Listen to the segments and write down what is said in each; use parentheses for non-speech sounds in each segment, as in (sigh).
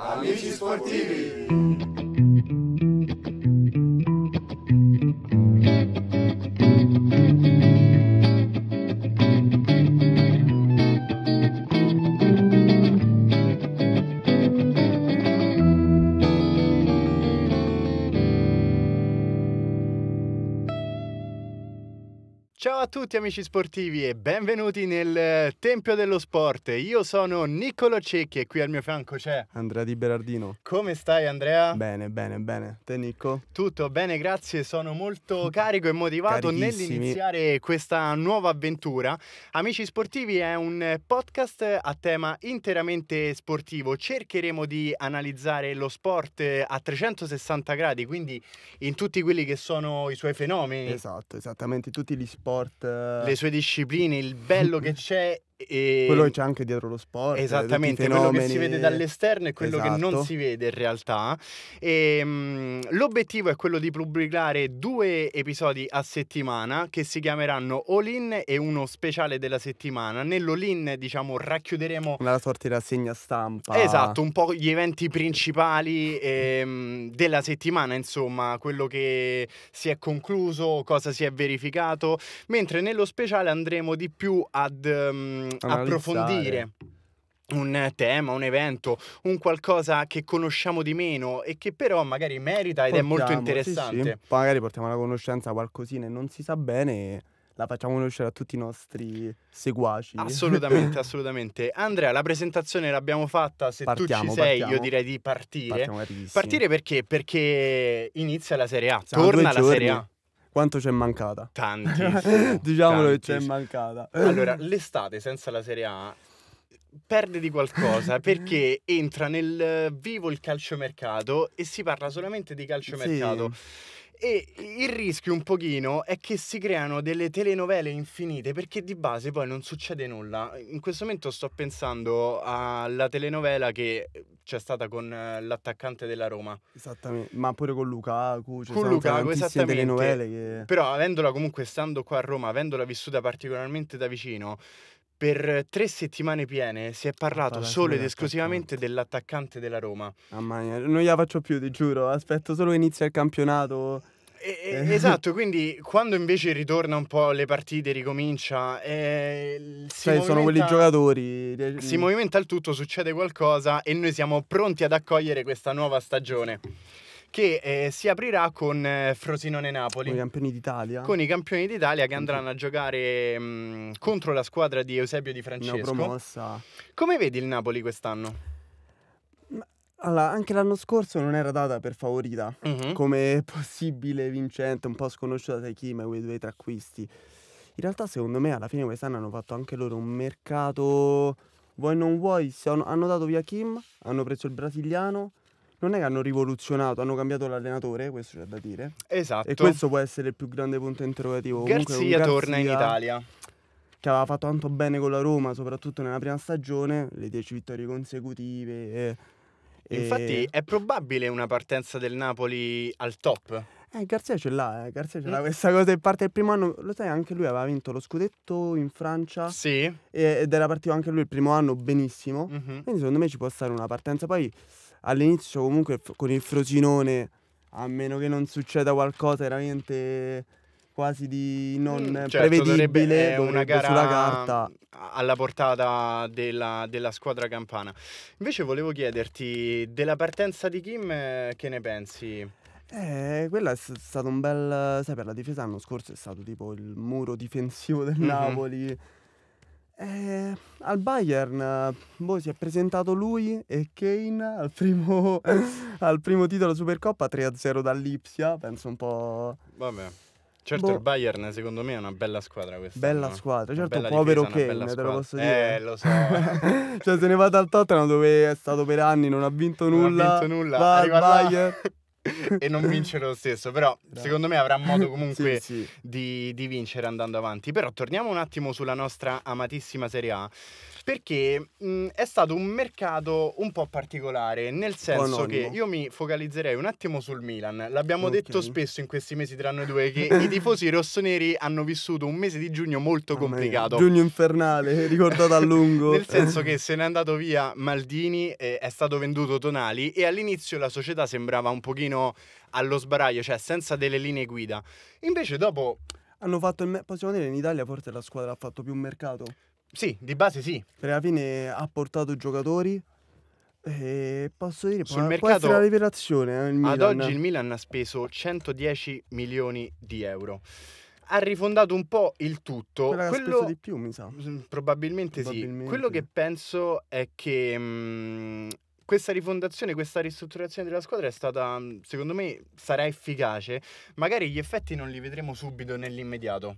Amici Sportivi! a tutti amici sportivi e benvenuti nel eh, Tempio dello Sport. Io sono Niccolo Cecchi e qui al mio fianco c'è Andrea Di Berardino. Come stai Andrea? Bene, bene, bene. Te Nicco? Tutto bene, grazie. Sono molto (laughs) carico e motivato nell'iniziare questa nuova avventura. Amici sportivi è un podcast a tema interamente sportivo. Cercheremo di analizzare lo sport a 360 gradi, quindi in tutti quelli che sono i suoi fenomeni. Esatto, esattamente tutti gli sport eh. Le sue discipline, il bello che c'è e... Quello che c'è anche dietro lo sport. Esattamente, quello che si vede dall'esterno e quello esatto. che non esatto. si vede in realtà. E, um, l'obiettivo è quello di pubblicare due episodi a settimana che si chiameranno All In e uno speciale della settimana. Nell'All In diciamo racchiuderemo... Una sorta di rassegna stampa. Esatto, un po' gli eventi principali ehm, della settimana, insomma, quello che si è concluso, cosa si è verificato, mentre nello speciale andremo di più ad... Um, approfondire un tema, un evento, un qualcosa che conosciamo di meno e che però magari merita ed Portiamo, è molto interessante. Sì, sì. Magari portiamo alla conoscenza qualcosina e non si sa bene la facciamo conoscere a tutti i nostri seguaci. Assolutamente, (laughs) assolutamente. Andrea, la presentazione l'abbiamo fatta, se partiamo, tu ci sei partiamo. io direi di partire. Partire perché? Perché inizia la Serie A, Siamo torna la giorni. Serie A quanto c'è mancata. Tantissimo. (laughs) Diciamolo che c'è mancata. Allora, (laughs) l'estate senza la Serie A perde di qualcosa perché entra nel vivo il calciomercato e si parla solamente di calciomercato. Sì. E il rischio un pochino è che si creano delle telenovele infinite perché di base poi non succede nulla. In questo momento sto pensando alla telenovela che c'è stata con eh, l'attaccante della Roma. Esattamente, ma pure con Lukaku. Cioè con Lukaku, esattamente. Telenovele che... Però avendola comunque, stando qua a Roma, avendola vissuta particolarmente da vicino, per tre settimane piene si è parlato Parla solo ed esclusivamente dell'attaccante della Roma. Mamma mia, non gliela faccio più, ti giuro. Aspetto solo che inizia il campionato. E, eh. esatto, (laughs) quindi quando invece ritorna un po' le partite, ricomincia. Eh, cioè, sono quelli giocatori. Si movimenta il tutto, succede qualcosa e noi siamo pronti ad accogliere questa nuova stagione che eh, si aprirà con eh, Frosinone Napoli. Con i campioni d'Italia. Con i campioni d'Italia che andranno a giocare mh, mm, contro la squadra di Eusebio Di Francesco. No, promossa. Come vedi il Napoli quest'anno? Allora, anche l'anno scorso non era data per favorita mm-hmm. come possibile vincente, un po' sconosciuta da chi, ma quei due tre acquisti. In realtà, secondo me, alla fine quest'anno hanno fatto anche loro un mercato. Vuoi non vuoi, hanno dato via Kim, hanno preso il brasiliano, non è che hanno rivoluzionato, hanno cambiato l'allenatore, questo c'è da dire. Esatto. E questo può essere il più grande punto interrogativo. Garzia torna in Italia. Che aveva fatto tanto bene con la Roma, soprattutto nella prima stagione, le 10 vittorie consecutive. E, e... Infatti è probabile una partenza del Napoli al top. Eh, Garzia ce l'ha, eh. Garzia ce l'ha mm. questa cosa. E parte il primo anno, lo sai, anche lui aveva vinto lo scudetto in Francia. Sì. ed era partito anche lui il primo anno benissimo. Mm-hmm. Quindi secondo me ci può stare una partenza. Poi all'inizio comunque con il frosinone, a meno che non succeda qualcosa veramente quasi di mm, non certo, prevedibile dovrebbe, dovrebbe una gara sulla carta alla portata della, della, squadra campana invece volevo chiederti della partenza di Kim che ne pensi? Eh, quella è stato un bel sai per la difesa l'anno scorso è stato tipo il muro difensivo del mm-hmm. Napoli mm-hmm. Eh, al Bayern boh, si è presentato lui e Kane al primo, (laughs) al primo titolo Supercoppa 3-0 dall'Ipsia, penso un po'... Vabbè. Certo boh. il Bayern secondo me è una bella squadra questa. Bella squadra, certo bella povero Kane, te lo posso dire. Eh, lo so. (laughs) cioè se ne va dal Tottenham dove è stato per anni, non ha vinto nulla. Non ha vinto nulla. Va al Bayern. (laughs) (laughs) e non vincere lo stesso. Però Bravo. secondo me avrà modo (laughs) comunque sì, sì. Di, di vincere andando avanti. Però torniamo un attimo sulla nostra amatissima Serie A perché mh, mm, è stato un mercato un po' particolare, nel senso oh, che io mi focalizzerei un attimo sul Milan. L'abbiamo okay. detto spesso in questi mesi tra noi due che (laughs) i tifosi rossoneri hanno vissuto un mese di giugno molto oh, complicato. Man. Giugno infernale, (laughs) ricordato a lungo. nel senso che (laughs) se n'è andato via Maldini, eh, è stato venduto Tonali e all'inizio la società sembrava un pochino allo sbaraglio, cioè senza delle linee guida. Invece dopo... Hanno fatto il... Me- possiamo dire in Italia forse la squadra ha fatto più mercato? Sì, di base sì. Perché alla fine ha portato giocatori e posso dire, Sul può, mercato, può la rivelazione. Eh, ad oggi il Milan ha speso 110 milioni di euro. Ha rifondato un po' il tutto. Quello, quello di più, mi sa. Probabilmente, mm, probabilmente, sì. Quello che penso è che mh, mm, questa rifondazione, questa ristrutturazione della squadra è stata, mm, secondo me, sarà efficace. Magari gli effetti non li vedremo subito nell'immediato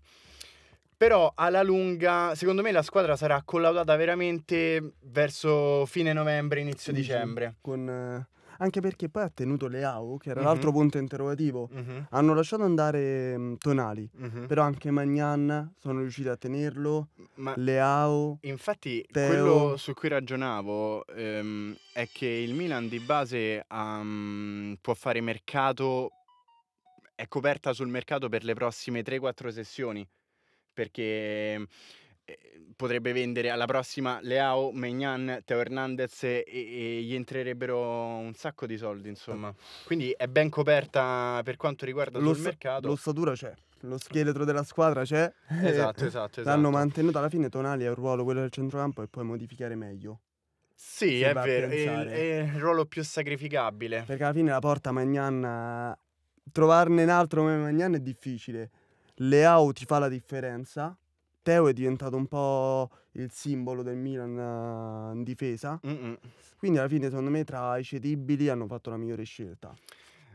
però alla lunga, secondo me la squadra sarà collaudata veramente verso fine novembre, inizio dicembre. Con, eh, anche perché poi ha tenuto Leao, che era mm-hmm. l'altro punto interrogativo. Mm-hmm. Hanno lasciato andare mh, mm, Tonali, mm-hmm. però anche Magnan sono riusciti a tenerlo. Ma Leao. Infatti, Teo. quello su cui ragionavo ehm, è che il Milan di base um, può fare mercato, è coperta sul mercato per le prossime 3-4 sessioni perché mhmm, ehm, potrebbe vendere alla prossima Leao, Megnan, Teo Hernandez e, e, gli entrerebbero un sacco di soldi eh. insomma quindi è ben coperta per quanto riguarda il L'ossa, mercato l'ossatura c'è lo scheletro della squadra c'è esatto esatto, (laughs) esatto. l'hanno esatto. mantenuto alla fine Tonali ha un ruolo quello del centrocampo e puoi modificare meglio sì è vero è, è, il ruolo più sacrificabile perché alla fine la porta Magnan trovarne un altro come Magnan è difficile Leao ti fa la differenza. Teo è diventato un po' il simbolo del Milan eh, in difesa. Mm-mm. Quindi alla fine secondo me tra i cedibili hanno fatto la migliore scelta.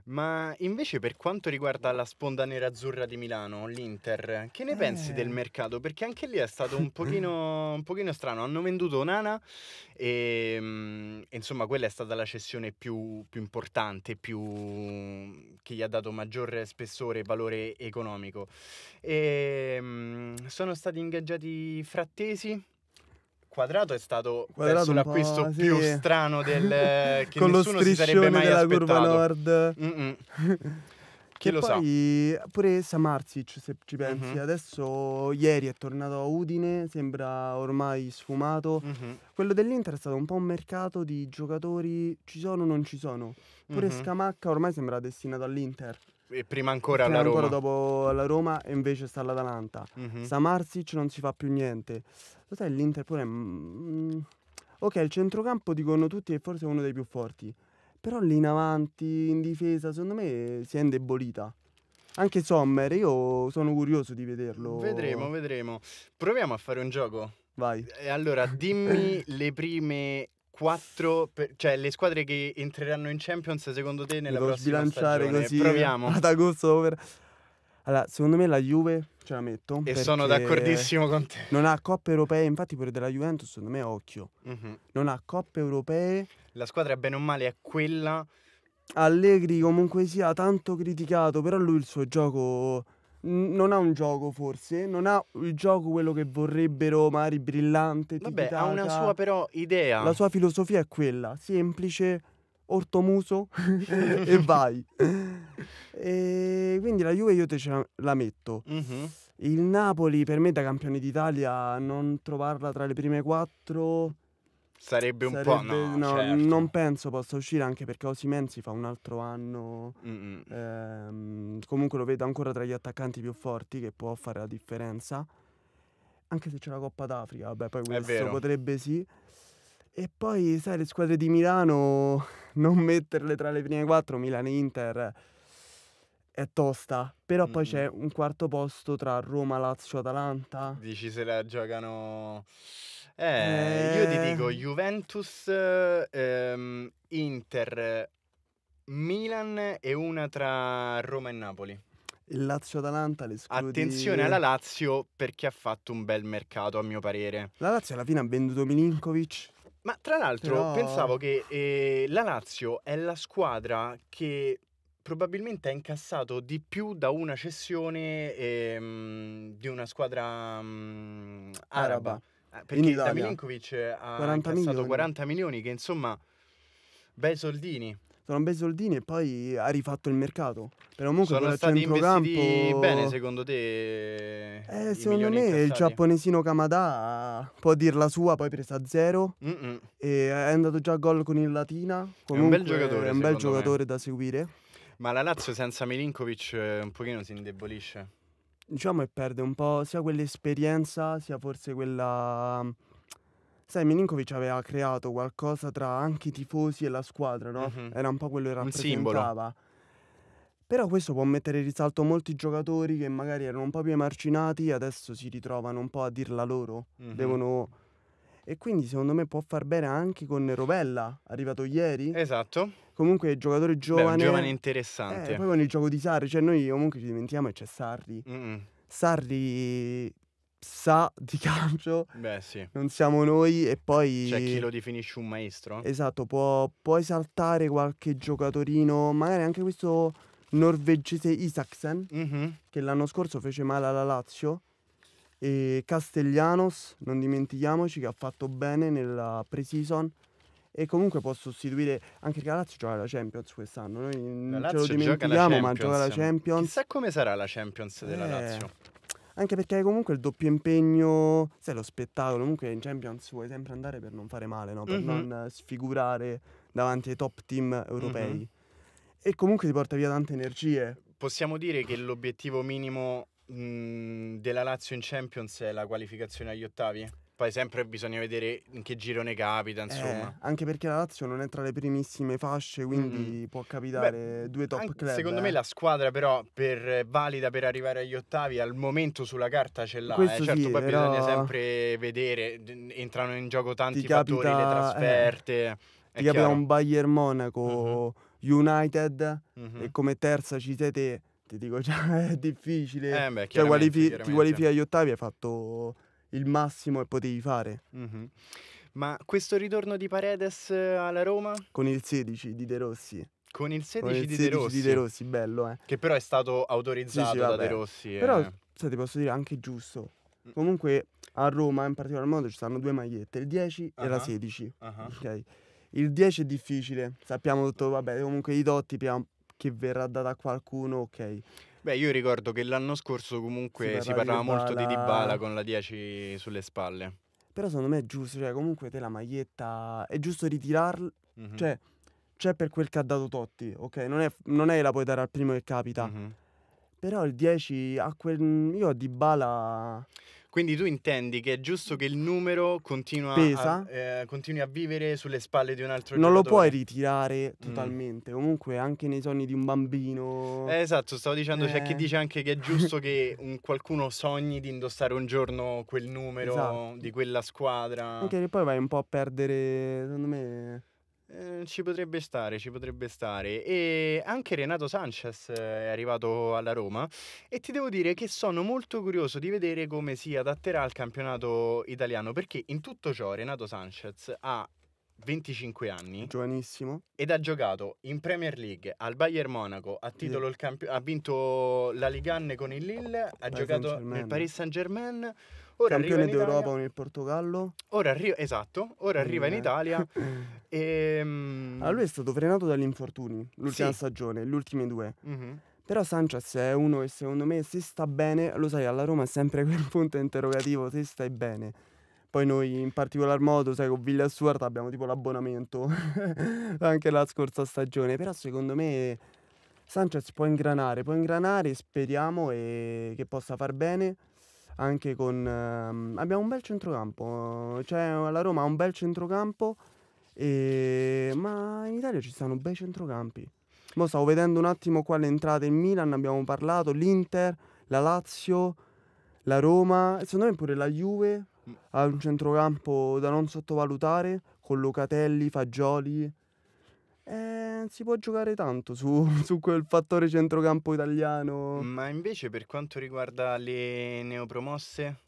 Ma invece per quanto riguarda la sponda nerazzurra di Milano, l'Inter, che ne eh. pensi del eh. mercato? Perché anche lì è stato un (laughs) pochino, un pochino strano. Hanno venduto Nana mm, e, insomma quella è stata la cessione più, più importante, più, che gli ha dato maggiore spessore e valore economico. E, mm, sono stati ingaggiati frattesi Quadrato è stato quadrato l'acquisto sì. più strano del (laughs) che Con nessuno si sarebbe mai della curva nord. Mm-mm. (laughs) Chi lo poi, sa? Pure Samarzic, se ci pensi, mm-hmm. adesso ieri è tornato a Udine, sembra ormai sfumato. Mm-hmm. Quello dell'Inter è stato un po' un mercato di giocatori, ci sono o non ci sono. Pure mm-hmm. Scamacca ormai sembra destinato all'Inter. E prima ancora prima alla ancora Roma. dopo la Roma e invece sta all'Atalanta. Mm-hmm. Samarzic non si fa più niente. Cos'è l'Inter pure? Mm, ok, il centrocampo dicono tutti che forse è uno dei più forti. Però lì in avanti, in difesa, secondo me si è indebolita. Anche Sommer, io sono curioso di vederlo. Vedremo, vedremo. Proviamo a fare un gioco. Vai. E eh, allora, dimmi (coughs) le prime quattro, per, cioè le squadre che entreranno in Champions secondo te nella Devo prossima sbilanciare stagione. così. Proviamo. (laughs) Ad agosto over. Allora, secondo me la Juve ce la metto. E sono d'accordissimo con te. Non ha coppe europee, infatti pure della Juventus secondo me occhio. Mm-hmm. Non ha coppe europee. La squadra bene o male è quella. Allegri comunque sia tanto criticato, però lui il suo gioco non ha un gioco forse, non ha il gioco quello che vorrebbero, magari brillante. Vabbè, tibitata. ha una sua però idea. La sua filosofia è quella, semplice Ortomuso (laughs) (laughs) e vai. e quindi la Juve io te ce la metto. Mm-hmm. Il Napoli per me da campione d'Italia non trovarla tra le prime quattro sarebbe un sarebbe, po' no, no certo. non penso possa uscire anche perché Osimen si fa un altro anno ehm, comunque lo vedo ancora tra gli attaccanti più forti che può fare la differenza anche se c'è la Coppa d'Africa vabbè poi questo potrebbe sì e poi, sai, le squadre di Milano, (laughs) non metterle tra le prime quattro, Milano e Inter, è tosta. Però mm. poi c'è un quarto posto tra Roma, Lazio, Atalanta. Dici se la giocano... Eh, eh... io ti eh. dico Juventus, ehm, Inter, Milan e una tra Roma e Napoli. Il Lazio-Atalanta le escludi... Attenzione alla Lazio perché ha fatto un bel mercato a mio parere. La Lazio alla fine ha venduto Milinkovic ma tra l'altro Però... pensavo che eh, la Lazio è la squadra che probabilmente ha incassato di più da una cessione ehm, di una squadra mh, mm, araba. araba. Eh, perché da Milinkovic ha 40 incassato milioni. 40 milioni che insomma bei soldini sono bei soldini e poi ha rifatto il mercato. Però comunque sono stati centrocampo... bene secondo te? Eh, secondo me incassati. il giapponesino Kamada può dir la sua, poi presa a zero mm -mm. e è andato già a gol con il Latina. Comunque è un bel giocatore, è un bel giocatore da seguire. Ma la Lazio senza Milinkovic eh, un pochino si indebolisce. Diciamo che perde un po' sia quell'esperienza, sia forse quella Sai, Milinkovic aveva creato qualcosa tra anche i tifosi e la squadra, no? Mm-hmm. Era un po' quello che rappresentava. Però questo può mettere in risalto molti giocatori che magari erano un po' più emarginati, adesso si ritrovano un po' a dirla loro. Mm-hmm. Devono... E quindi secondo me può far bene anche con Rovella, arrivato ieri. Esatto. Comunque è giocatore giovane. Beh, giovane interessante. Eh, poi con il gioco di Sarri, cioè noi comunque ci dimentichiamo e c'è Sarri. Mm-mm. Sarri sa di (laughs) calcio. Beh, sì. Non siamo noi e poi... C'è cioè, chi lo definisce un maestro. Esatto, può, può esaltare qualche giocatorino, magari anche questo norvegese Isaksen, mm-hmm. che l'anno scorso fece male alla Lazio. E Castellanos, non dimentichiamoci, che ha fatto bene nella pre-season. E comunque può sostituire anche che la Lazio gioca la Champions quest'anno. Noi la Lazio ce lo dimentichiamo, gioca ma gioca la Champions. Chissà come sarà la Champions della eh. Lazio. Anche perché comunque il doppio impegno, sai, lo spettacolo, comunque in Champions vuoi sempre andare per non fare male, no? Per mm-hmm. non sfigurare davanti ai top team europei. Mm-hmm. E comunque ti porta via tante energie. Possiamo dire che l'obiettivo minimo mh, mhmm, della Lazio in Champions è la qualificazione agli ottavi? poi sempre bisogna vedere in che girone capita, eh, insomma. Eh, anche perché la Lazio non è tra le primissime fasce, quindi mm. può capitare Beh, due top anche, club. Secondo eh. me la squadra però per, eh, valida per arrivare agli ottavi al momento sulla carta ce l'ha. Questo eh. Certo, sì, poi però... bisogna sempre vedere, entrano in gioco tanti Ti fattori, le eh, trasferte. Eh. Ti capita un Bayern Monaco, uh-huh. United uh-huh. e come terza ci sei te. Ti dico già, (laughs) è difficile. Eh beh, cioè, qualifi- ti qualifichi agli ottavi, hai fatto il massimo che potevi fare. Mm-hmm. Ma questo ritorno di Paredes eh, alla Roma? Con il 16 di De Rossi. Con il 16, Con il 16 di, De Rossi. di De Rossi, bello, eh. Che però è stato autorizzato sì, sì, da De Rossi. Eh. Però, so, ti posso dire, anche giusto. Mm. Comunque a Roma in particolar modo ci stanno due magliette, il 10 uh-huh. e la 16. Uh-huh. Okay. Il 10 è difficile, sappiamo tutto, vabbè, comunque i dotti che verrà data a qualcuno, ok. Beh, io ricordo che l'anno scorso comunque si, si parlava di molto di Dybala con la 10 sulle spalle. Però secondo me è giusto, cioè comunque te la maglietta è giusto ritirarla, mm-hmm. cioè c'è per quel che ha dato Totti, ok? Non è, non è la puoi dare al primo che capita. Mm-hmm. Però il 10 a quel... io a Dybala... Quindi tu intendi che è giusto che il numero continua a, eh, continui a vivere sulle spalle di un altro non giocatore? Non lo puoi ritirare mm. totalmente, mm. comunque anche nei sogni di un bambino. Eh, esatto, stavo dicendo, eh. c'è chi eh. dice anche che è giusto (laughs) che qualcuno sogni di indossare un giorno quel numero esatto. di quella squadra. Anche che poi vai un po' a perdere, secondo me Ehm, ci potrebbe stare, ci potrebbe stare. E anche Renato Sanchez eh, è arrivato alla Roma e ti devo dire che sono molto curioso di vedere come si adatterà al campionato italiano perché in tutto ciò Renato Sanchez ha 25 anni, giovanissimo, ed ha giocato in Premier League al Bayern Monaco, ha, titolo il campi- ha vinto la Ligue 1 con il Lille, ha Paris giocato nel Paris Saint-Germain Ora Campione d'Europa con il Portogallo. Ora arriva, esatto, ora arriva in Italia. e, um... Allora è stato frenato dagli infortuni l'ultima sì. stagione, le ultime due. Mm-hmm. Però Sanchez è uno che secondo me se sta bene, lo sai, alla Roma è sempre (laughs) quel punto interrogativo, se stai bene. Poi noi in particolar modo, sai, con Villa Stuart abbiamo tipo l'abbonamento (laughs) anche la scorsa stagione, però secondo me Sanchez può ingranare, può ingranare, speriamo e... che possa far bene anche con... Ehm, abbiamo un bel centrocampo, cioè la Roma ha un bel centrocampo, e, ma in Italia ci stanno bei centrocampi. Mo stavo vedendo un attimo qua le entrate, il Milan abbiamo parlato, l'Inter, la Lazio, la Roma, secondo me pure la Juve mm. ha un centrocampo da non sottovalutare, con Locatelli, Fagioli eh, si può giocare tanto su, (laughs) su, quel fattore centrocampo italiano. Ma invece per quanto riguarda le neopromosse?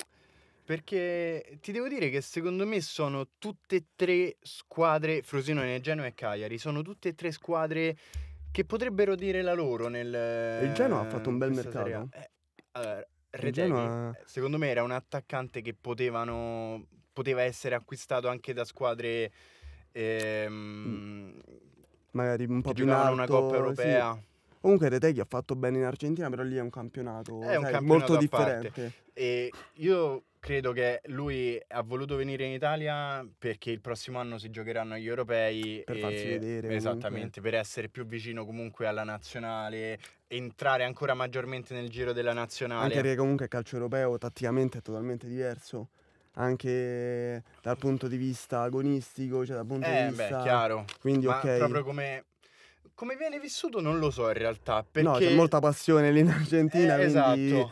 Perché ti devo dire che secondo me sono tutte e tre squadre, Frosinone, Genoa e Cagliari, sono tutte e tre squadre che potrebbero dire la loro nel... Il Genoa ha eh, fatto un bel mercato. Eh, allora, Redeghi, Genoa... Eh, secondo me era un attaccante che potevano, poteva essere acquistato anche da squadre... Ehm, mm magari un po' che più in alto. una Coppa Europea. Sì. Comunque Reteghi ha fatto bene in Argentina, però lì è un campionato, è un campionato molto differente. E io credo che lui ha voluto venire in Italia perché il prossimo anno si giocheranno gli europei. Per e... farsi vedere. Esattamente, comunque. per essere più vicino comunque alla nazionale, entrare ancora maggiormente nel giro della nazionale. Anche perché comunque il calcio europeo tatticamente è totalmente diverso anche dal punto di vista agonistico, cioè dal punto eh, di vista... Eh Beh, chiaro. Quindi, Ma ok. proprio come... Come viene vissuto non lo so in realtà, perché... No, c'è molta passione lì in eh, Argentina, eh, quindi... Esatto.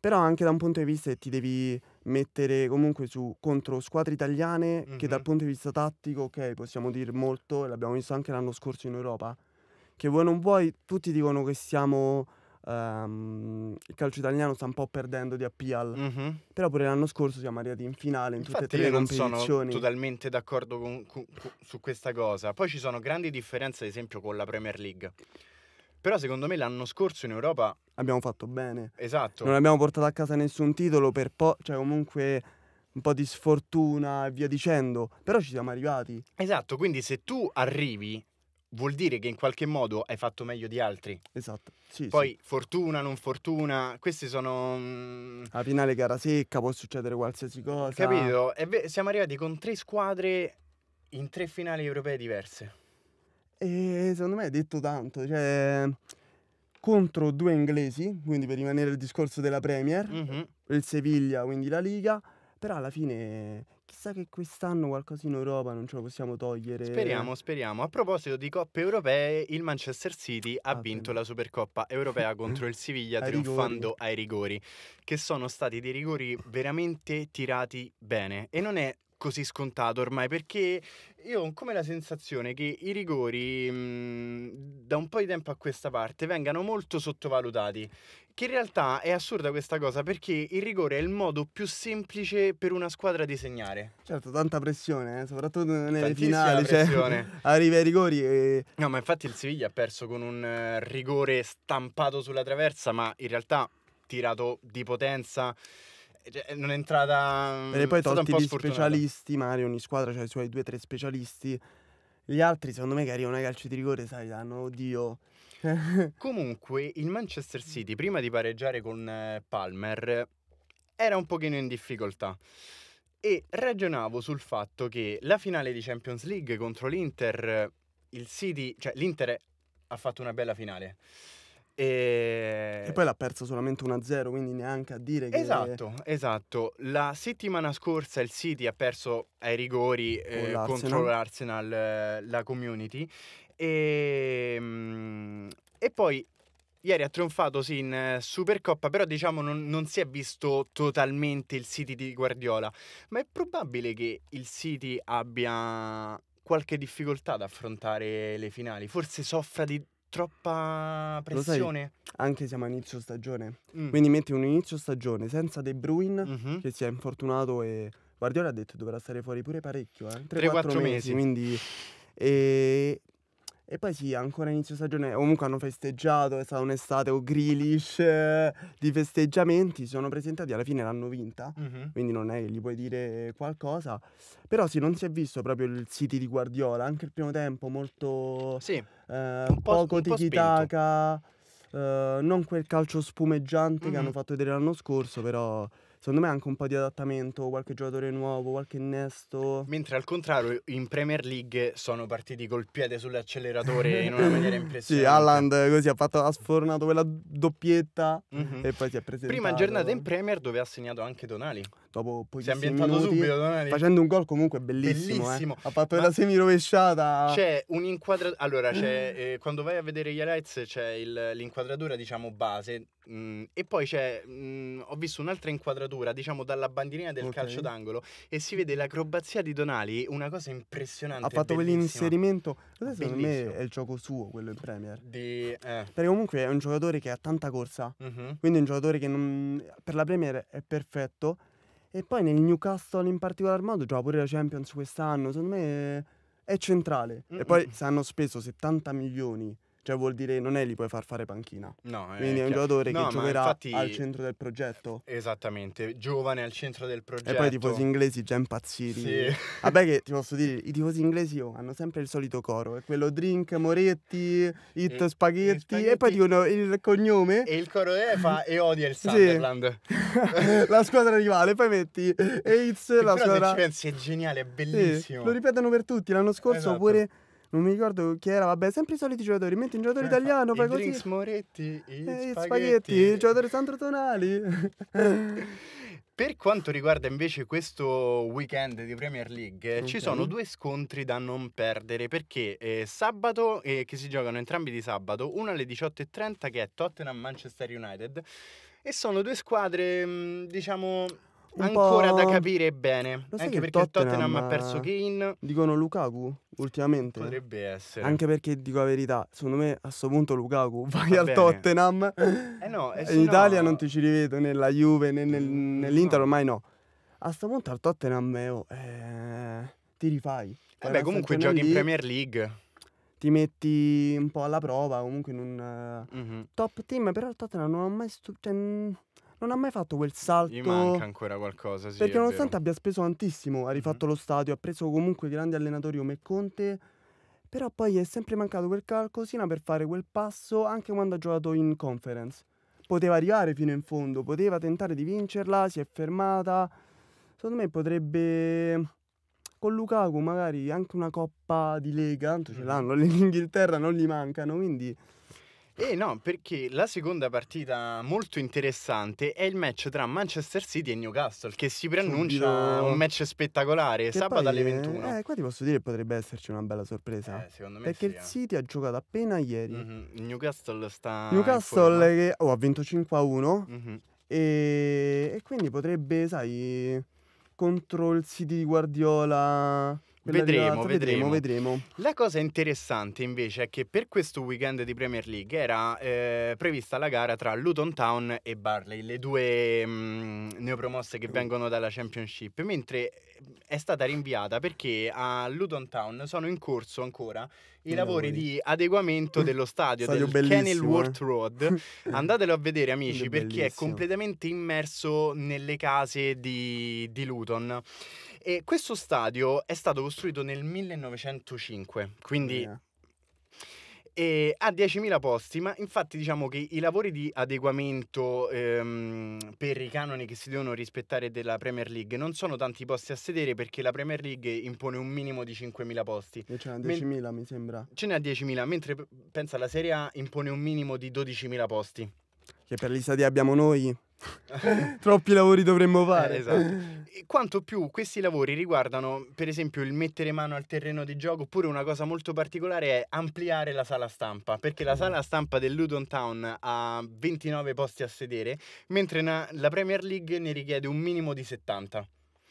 Però anche da un punto di vista che ti devi mettere comunque su contro squadre italiane mm-hmm. che dal mhm. punto di vista tattico, ok, possiamo dire molto, l'abbiamo visto anche l'anno scorso in Europa, che vuoi non vuoi, tutti dicono che siamo Um, il calcio italiano sta un po' perdendo di appeal. Mm-hmm. Però pure l'anno scorso siamo arrivati in finale in Infatti tutte e tre le competizioni. Sono totalmente d'accordo con, con, su questa cosa. Poi ci sono grandi differenze, ad esempio, con la Premier League. Però secondo me l'anno scorso in Europa abbiamo fatto bene. Esatto. Non abbiamo portato a casa nessun titolo per po', cioè comunque un po' di sfortuna e via dicendo, però ci siamo arrivati. Esatto, quindi se tu arrivi vuol dire che in qualche modo hai fatto meglio di altri. Esatto. Sì, Poi sì. fortuna, non fortuna, questi sono... Mm, la finale gara secca, può succedere qualsiasi cosa. Capito? Ve- siamo arrivati con tre squadre in tre finali europee diverse. E secondo me è detto tanto, cioè contro due inglesi, quindi per rimanere il discorso della Premier, mm-hmm. il Seviglia, quindi la Liga, però alla fine chissà che quest'anno qualcosa in Europa non ce lo possiamo togliere. Speriamo, speriamo. A proposito di coppe europee, il Manchester City ha ah, vinto bene. la Supercoppa europea (laughs) contro il Siviglia trionfando rigori. ai rigori, che sono stati dei rigori veramente tirati bene e non è così scontato ormai perché io ho come la sensazione che i rigori mh, mhmm, da un po' di tempo a questa parte vengano molto sottovalutati. Che in realtà è assurda questa cosa perché il rigore è il modo più semplice per una squadra di segnare. Certo, tanta pressione, eh, soprattutto nelle finali. Cioè, (laughs) arriva ai rigori e... No, ma infatti il Siviglia ha perso con un eh, rigore stampato sulla traversa, ma in realtà tirato di potenza eh, cioè, non è entrata. Mm, e poi tolti gli specialisti, Mario, ogni squadra ha i suoi due o tre specialisti. Gli altri, secondo me, che arrivano ai calci di rigore, sai, danno oddio. (laughs) Comunque, il Manchester City, prima di pareggiare con eh, Palmer, era un pochino in difficoltà. E ragionavo sul fatto che la finale di Champions League contro l'Inter, il City, cioè l'Inter ha fatto una bella finale e... e... poi l'ha persa solamente 1-0, quindi neanche a dire che... Esatto, esatto. La settimana scorsa il City ha perso ai rigori eh, contro l'Arsenal, eh, la community. E, ehm, e poi Ieri ha trionfato sì in eh, Supercoppa, però diciamo non, non, si è visto totalmente il City di Guardiola, ma è probabile che il City abbia qualche difficoltà ad affrontare le finali, forse soffra di troppa pressione. Sai, anche siamo a inizio stagione. Mm. Quindi metti un inizio stagione senza De Bruyne mm-hmm. che si è infortunato e Guardiola ha detto che dovrà stare fuori pure parecchio, eh? 3-4 mesi. mesi. Quindi e e poi sì, ancora inizio stagione, comunque hanno festeggiato, è stata un'estate o grillish eh, di festeggiamenti, si sono presentati, alla fine l'hanno vinta, mm-hmm. quindi non è che gli puoi dire qualcosa. Però sì, non si è visto proprio il City di Guardiola, anche il primo tempo molto... Sì, eh, un po', poco tiki-taka, po eh, non quel calcio spumeggiante mm-hmm. che hanno fatto vedere l'anno scorso, però secondo me anche un po' di adattamento, qualche giocatore nuovo, qualche innesto. Mentre al contrario in Premier League sono partiti col piede sull'acceleratore in una (laughs) maniera impressionante. sì, Alland così ha, fatto, ha sfornato quella doppietta mm-hmm. e poi si è presentato. Prima giornata in Premier dove ha segnato anche Donali dopo poi si è ambientato minuti, subito Donali. facendo un gol comunque bellissimo, bellissimo. Eh. ha fatto la semi rovesciata c'è un'inquadratura allora c'è mm. eh, quando vai a vedere gli highlights c'è il, l'inquadratura diciamo base mh, mm, e poi c'è mh, mm, ho visto un'altra inquadratura diciamo dalla bandierina del okay. calcio d'angolo e si vede l'acrobazia di Donali una cosa impressionante ha fatto quell'inserimento secondo me è il gioco suo quello in Premier di, eh. perché comunque è un giocatore che ha tanta corsa mm-hmm. quindi è un giocatore che non, per la Premier è perfetto e poi nel Newcastle in particolar modo gioca pure la Champions quest'anno, secondo me è centrale. Mm-mm. E mm, poi mm, mm. se hanno speso 70 milioni cioè vuol dire non è lì puoi far fare panchina. No, Quindi è un giocatore no, che giocherà infatti, al centro del progetto. Esattamente, giovane al centro del progetto. E poi i tifosi inglesi già impazziti. Sì. (laughs) Vabbè che ti posso dire, i tifosi inglesi oh, hanno sempre il solito coro, è quello drink, moretti, hit, e, eh, spaghetti, spaghetti, e poi dicono il cognome. E il coro è fa e odia il Sunderland. (laughs) la squadra rivale, poi metti e it's la squadra... Però se ci pensi è geniale, è bellissimo. Sì. Lo ripetono per tutti, l'anno scorso esatto. pure non mi ricordo chi era, vabbè, sempre i soliti giocatori, metti un giocatore eh, italiano, fai così. Drinks, Moretti, eh, i spaghetti. spaghetti, il giocatore Sandro Tonali. (laughs) Per quanto riguarda invece questo weekend di Premier League, eh, okay. ci sono due scontri da non perdere perché eh, sabato, eh, che si giocano entrambi di sabato, uno alle 18.30 che è Tottenham-Manchester United e sono due squadre, mm, diciamo, un ancora po'... da capire bene. Lo Anche perché il Tottenham, Tottenham ha perso Kane. Dicono Lukaku ultimamente. Potrebbe essere. Anche perché dico la verità, secondo me a questo punto Lukaku vai Va al bene. Tottenham. Eh no, eh, in no... Italia non ti ci rivedo né nella Juve né nel, mm, nell'Inter, no. ormai no. A questo punto al Tottenham eh, oh, eh, ti rifai. Vabbè, eh comunque giochi lì, in Premier League. Ti metti un po' alla prova, comunque in un uh, mm-hmm. top team, però il Tottenham non ha mai stu- cioè, non ha mai fatto quel salto. Gli manca ancora qualcosa, sì. Perché nonostante abbia speso tantissimo, ha rifatto mm-hmm. lo stadio, ha preso comunque grandi allenatori come Conte, però poi è sempre mancato quel calcosina per fare quel passo anche quando ha giocato in conference. Poteva arrivare fino in fondo, poteva tentare di vincerla, si è fermata. Secondo me potrebbe con Lukaku magari anche una coppa di Lega, tanto ce mhm. l'hanno, (laughs) l'Inghilterra non gli mancano, quindi eh no, perché la seconda partita molto interessante è il match tra Manchester City e Newcastle, che si preannuncia Subito. un match spettacolare che sabato poi, alle 21. Eh, qua ti posso dire che potrebbe esserci una bella sorpresa. Eh, secondo me Perché sì, il eh. City ha giocato appena ieri. Mm-hmm. Newcastle sta Newcastle che oh, ha vinto 5 a 1 mm-hmm. e, e quindi potrebbe, sai, contro il City di Guardiola Vedremo, vedremo, vedremo, La cosa interessante invece è che per questo weekend di Premier League era eh, prevista la gara tra Luton Town e Barley, le due mh, mm, neopromosse che vengono dalla Championship, mentre è stata rinviata perché a Luton Town sono in corso ancora i lavori di adeguamento (laughs) dello stadio del Kenilworth eh. Road. (laughs) Andatelo a vedere, amici, perché è completamente immerso nelle case di, di Luton. E questo stadio è stato costruito nel 1905, quindi yeah. E ha 10.000 posti, ma infatti diciamo che i lavori di adeguamento ehm, per i canoni che si devono rispettare della Premier League non sono tanti posti a sedere perché la Premier League impone un minimo di 5.000 posti. E ce n'ha 10.000 Men- mi sembra. Ce n'ha 10.000, mentre pensa la Serie A impone un minimo di 12.000 posti. Che per l'Istadia abbiamo noi. (laughs) Troppi lavori dovremmo eh, fare. Eh, esatto. (laughs) Quanto più questi lavori riguardano, per esempio, il mettere mano al terreno di gioco, oppure una cosa molto particolare è ampliare la sala stampa, perché la mm. sala stampa del Luton Town ha 29 posti a sedere, mentre na- la Premier League ne richiede un minimo di 70.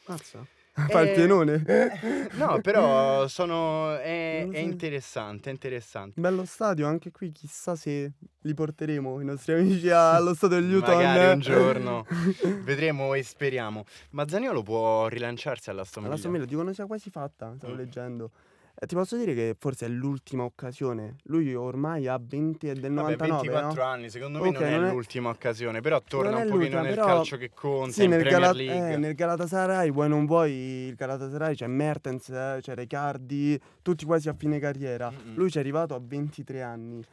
Mazza. Eh, Fa il pienone? (laughs) no, però sono, è, è, interessante, è interessante. Bello stadio, anche qui chissà se li porteremo i nostri amici allo stadio di Newton. Magari un giorno, (laughs) vedremo e speriamo. Ma Zaniolo può rilanciarsi alla Stomiglia? Alla Stomiglia, dicono sia quasi fatta, stavo mm. leggendo. Eh, ti posso dire che forse è l'ultima occasione. Lui ormai ha 20 e del Vabbè, 99, 24 no? anni, secondo me Ok, non non è è- l'ultima occasione, però torna un pochino nel però- calcio che conta, Sì, in nel, Premier Gala- eh, League. eh, nel Galatasaray, vuoi non vuoi, il Galatasaray c'è Mertens, eh, c'è Riccardi, tutti quasi a fine carriera. Mm-mm. Lui ci è arrivato a 23 anni.